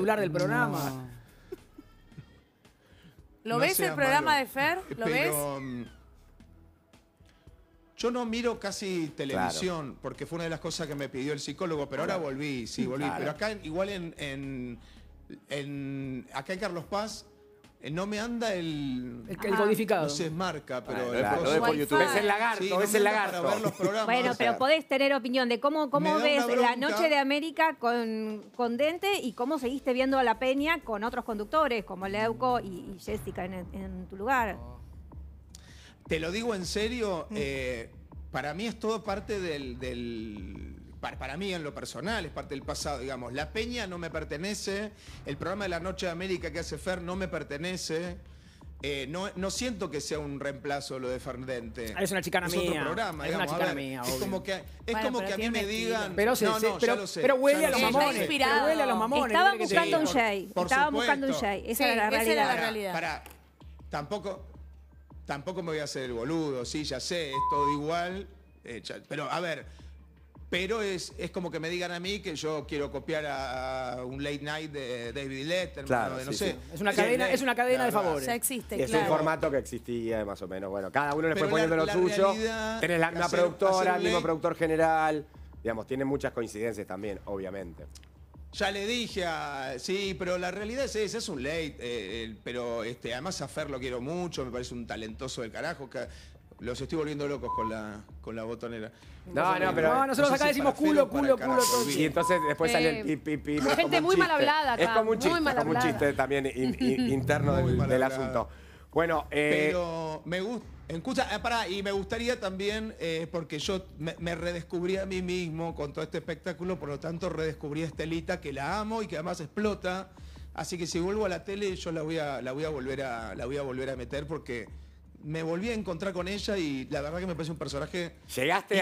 hablar del programa. ¿Lo ves el programa mm, de Fer? ¿Lo ves? Yo no miro casi televisión, porque fue una de las cosas que me pidió el psicólogo, pero ahora volví, sí, volví. Pero acá, igual en, en, en, acá en Carlos Paz, eh, no me anda el, codificado. No se marca, pero. Ah, YouTube. Es el lagarto, el lagarto. bueno, pero podés tener opinión de cómo, ves La Noche de América con, Dente y cómo seguiste viendo a La Peña con otros conductores, como Leuco y, y Jessica en, tu lugar. Te lo digo en serio, mm. eh, para mí es todo parte del para, para, mí en lo personal, es parte del pasado, digamos. La Peña no me pertenece, el programa de la Noche de América que hace Fer no me pertenece. Eh, no, no, siento que sea un reemplazo lo de Ferdente. Ah, es una chicana Otro programa, es una chicana mía. Es como que, es como que a mí me digan. Pero, se, no, pero, sé, pero huele a los mamones. Pero huele a los mamones. Estaban buscando un Jay. Estaban buscando un Jay. Esa era la realidad. Esa era la realidad. Para, tampoco, tampoco me voy a hacer el boludo. Sí, ya sé, es todo igual. Eh, pero a ver, pero es, como que me digan a mí que yo quiero copiar a, un late night de David Letterman claro, no sé. Es una cadena, es una cadena de favores. existe, es un formato que existía más o menos. Bueno, cada uno le fue poniendo lo suyo. Tenés la misma productora, el mismo productor general. Digamos, tiene muchas coincidencias también, obviamente. Ya le dije a... Sí, pero la realidad es esa, es un late. Eh, pero este, además a Fer lo quiero mucho, me parece un talentoso de carajo. Los estoy volviendo locos con la, con la botonera. No, no, eh, pero. No, nosotros acá decimos culo, culo, culo. todo. Y entonces después sale el eh, pip, pip, Gente muy mal hablada Es como un chiste, también interno del asunto. Bueno, eh... Pero me gusta. Escucha, eh, para, y me gustaría también, porque yo me, redescubrí a mí mismo con todo este espectáculo, por lo tanto redescubrí a Estelita, que la amo y que además explota. Así que si vuelvo a la tele, yo la voy a, la voy a, volver, a, la voy a volver a meter porque me volví a encontrar con ella y la verdad que me parece un personaje Llegaste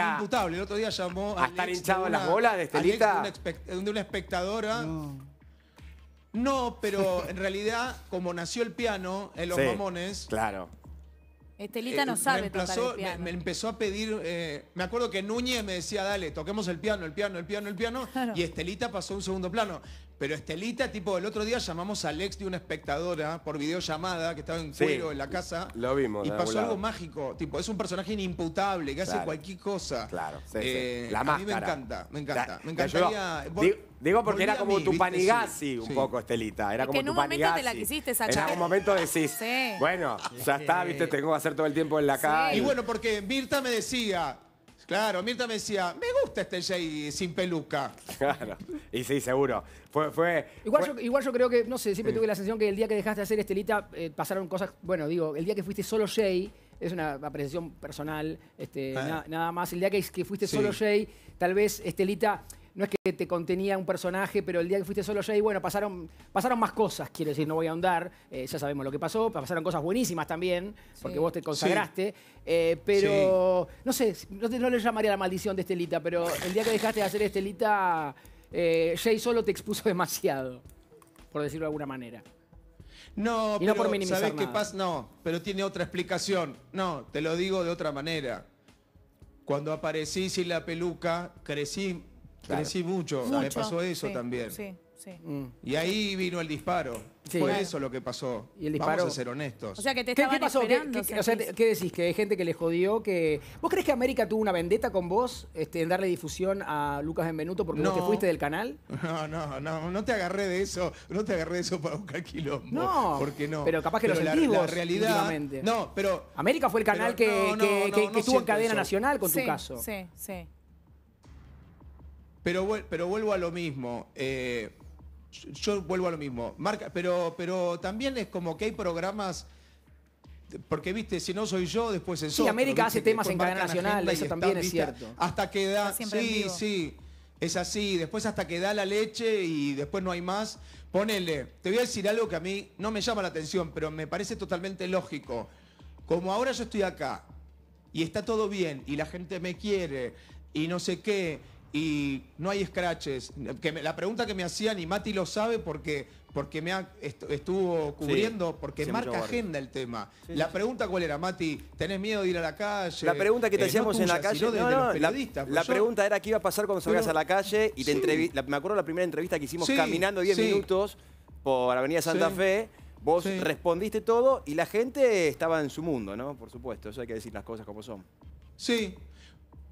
El otro día llamó a, estar hinchado en las bolas de Estelita. De una, una espectadora. No. pero en realidad, como nació el piano en Los Claro. Estelita no eh, sabe tocar el piano. Me, empezó a pedir. Eh, me acuerdo que Núñez me decía, dale, toquemos el piano, el piano, el piano, el piano. Y Estelita pasó un segundo plano. Pero Estelita, tipo, el otro día llamamos a Alex de una espectadora por videollamada que estaba en cuero en la casa. lo vimos Y pasó algo mágico. Tipo, es un personaje inimputable que hace cualquier cosa. Claro, sí, eh, La a mí me encanta, me encanta. me encantaría. Digo, porque era como tu panigasi un poco, Estelita. Era como que en algún un momento te la quisiste sacar. En algún momento decís, Sí. bueno, ya está, viste, tengo que hacer todo el tiempo en la calle. Y bueno, porque Mirta me decía, Claro, Mirta me decía, me gusta este Jay sin peluca. Claro, y sí, seguro. Fue, igual, Yo, creo que, no sé, siempre tuve la sensación que el día que dejaste de hacer Estelita eh, pasaron cosas, bueno, digo, el día que fuiste solo Jay, es una apreciación personal, este, ah. nada más, el día que, que fuiste solo Jay, tal vez Estelita no es que te contenía un personaje, pero el día que fuiste solo Jay, bueno, pasaron, pasaron más cosas, quiero decir, no voy a ahondar, eh, ya sabemos lo que pasó, pasaron cosas buenísimas también, porque vos te consagraste, eh, pero no sé, no, le llamaría la maldición de Estelita, pero el día que dejaste de hacer Estelita, eh, Jay solo te expuso demasiado, por decirlo de alguna manera. No, pero no por minimizar qué pasa? No, pero tiene otra explicación. No, te lo digo de otra manera. Cuando aparecí sin la peluca, crecí Claro. mucho. me pasó eso también. Sí, sí. Mm. Y ahí vino el disparo. Fue eso lo que pasó. ¿Y el disparo? Vamos a ser honestos. O sea, que te ¿Qué, decís? ¿Que hay gente que le jodió? Que... ¿Vos crees que América tuvo una vendetta con vos este, en darle difusión a Lucas Benvenuto porque no. vos te fuiste del canal? No, no, no. No te agarré de eso. No te agarré de eso para buscar quilombo. No. Porque no. Pero capaz que lo sentís la, realidad, No, pero... América fue el canal que, estuvo en cadena nacional con tu caso. Sí, sí. Pero, vuelvo a lo mismo. Eh, yo vuelvo a lo mismo. Marca, pero, pero también es como que hay programas. Porque viste, si no soy yo, después en sí, América hace temas en cadena nacional, eso también es cierto. Hasta que da. Sí, sí. Es así. Después hasta que da la leche y después no hay más. Ponele, te voy a decir algo que a mí no me llama la atención, pero me parece totalmente lógico. Como ahora yo estoy acá y está todo bien y la gente me quiere y no sé qué y no hay scratches. Que la pregunta que me hacían, y Mati lo sabe porque, porque me estuvo cubriendo, porque marca agenda el tema. la pregunta cuál era, Mati, ¿tenés miedo de ir a la calle? La pregunta que te eh, hacíamos en la calle. la, pregunta era qué iba a pasar cuando salgas a la calle y Me acuerdo la primera entrevista que hicimos caminando 10 minutos por Avenida Santa Fe. Vos respondiste todo y la gente estaba en su mundo, ¿no? Por supuesto, eso hay que decir las cosas como son. Sí,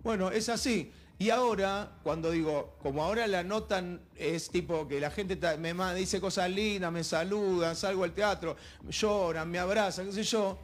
bueno, es así. Y ahora, cuando digo, como ahora la notan, es tipo que la gente me dice cosas lindas, me saludan, salgo al teatro, lloran, me abrazan, qué sé yo,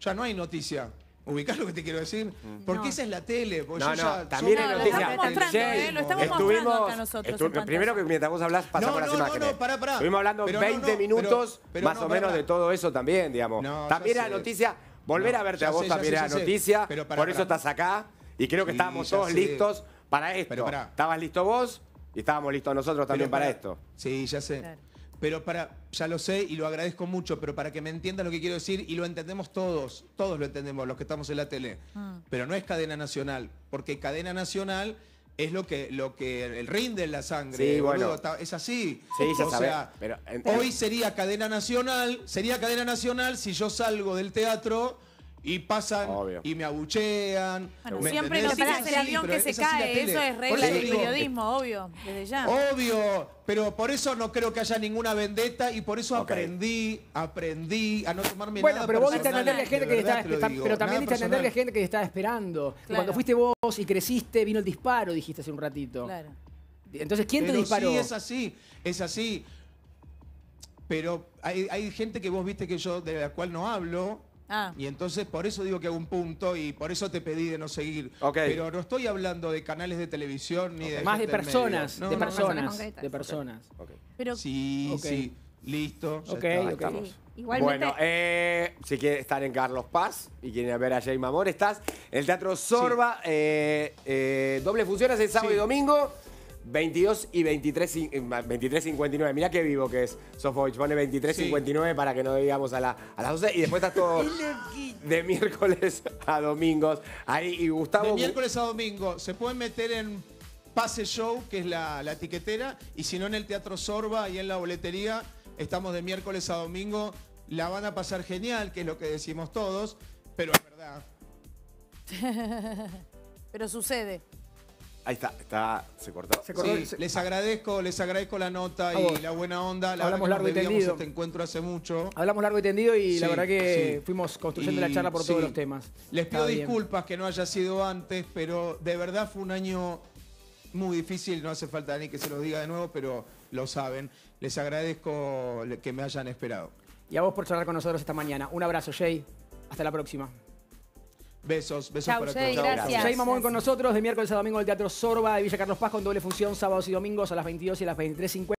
ya no hay noticia. ¿Ubicás lo que te quiero decir? Mm. Porque esa es la tele. no, no, también hay noticia. Lo estamos, ¿eh? estuvimos, acá nosotros. primero que mientras vos hablas, pasa no, por las no, No, pará, pará. Estuvimos hablando 20 minutos pero, más o menos de todo eso también, digamos. también la noticia. Volver a verte a vos también la noticia. por eso estás acá. Y creo que estábamos todos listos para esto. Pero Estabas listo vos y estábamos listos nosotros también para, esto. Sí, ya sé. Pero para, ya lo sé y lo agradezco mucho, pero para que me entiendas lo que quiero decir, y lo entendemos todos, todos lo entendemos, los que estamos en la tele. Mm. Pero no es cadena nacional, porque cadena nacional es lo que, lo que el rinde en la sangre. Sí, bueno. es así. Sí, o sea, hoy sería cadena nacional, sería cadena nacional si yo salgo del teatro y pasan y me abuchean. siempre entendés? que el avión que se cae, eso es regla del periodismo, obvio, desde ya. Obvio, pero por eso no creo que haya ninguna vendetta y por eso aprendí, aprendí a no tomarme bueno, nada Bueno, pero vos viste a que gente que está, estaba pero también diste entender que gente que te estaba esperando. Cuando fuiste vos y creciste, vino el disparo, dijiste hace un ratito. Claro. Entonces, ¿quién te disparó? Sí, es así, es así. Pero hay, hay gente que vos viste que yo, de la cual no hablo, Ah. Y entonces por eso digo que hago un punto y por eso te pedí de no seguir. Pero no estoy hablando de canales de televisión ni de... Más de personas, de, personas de personas, Pero, sí, sí, listo. Bueno, eh, si quieren estar en Carlos Paz y quieren ver a Jaime Amor, estás el Teatro Sorba. Eh, eh, doble funciones el sábado y domingo. 22 y 23, 23.59. Eh, mira qué vivo que es Sofovich. Pone 23.59 59 para que no digamos a, la, a las 12. Y después está todo de miércoles a domingos. Ahí, y Gustavo... De miércoles a domingo. Se pueden meter en Pase Show, que es la, etiquetera Y si no, en el Teatro Sorba y en la boletería. Estamos de miércoles a domingo. La van a pasar genial, que es lo que decimos todos. Pero es verdad. pero sucede. Ahí está, está, se cortó. Les agradezco, les agradezco la nota y la buena onda. Hablamos largo y tendido. Este encuentro hace mucho. Hablamos largo y tendido y la verdad que fuimos construyendo la charla por todos los temas. Les pido disculpas que no haya sido antes, pero de verdad fue un año muy difícil. No hace falta ni que se los diga de nuevo, pero lo saben. Les agradezco que me hayan esperado. Y a vos por charlar con nosotros esta mañana. Un abrazo, Jay. Hasta la próxima. Besos, besos para todos. Gracias. Jay Mamón con nosotros de miércoles a domingo en el Teatro Sorba de Villa Carlos Paz con doble función sábados y domingos a las 22 y a las 23.50.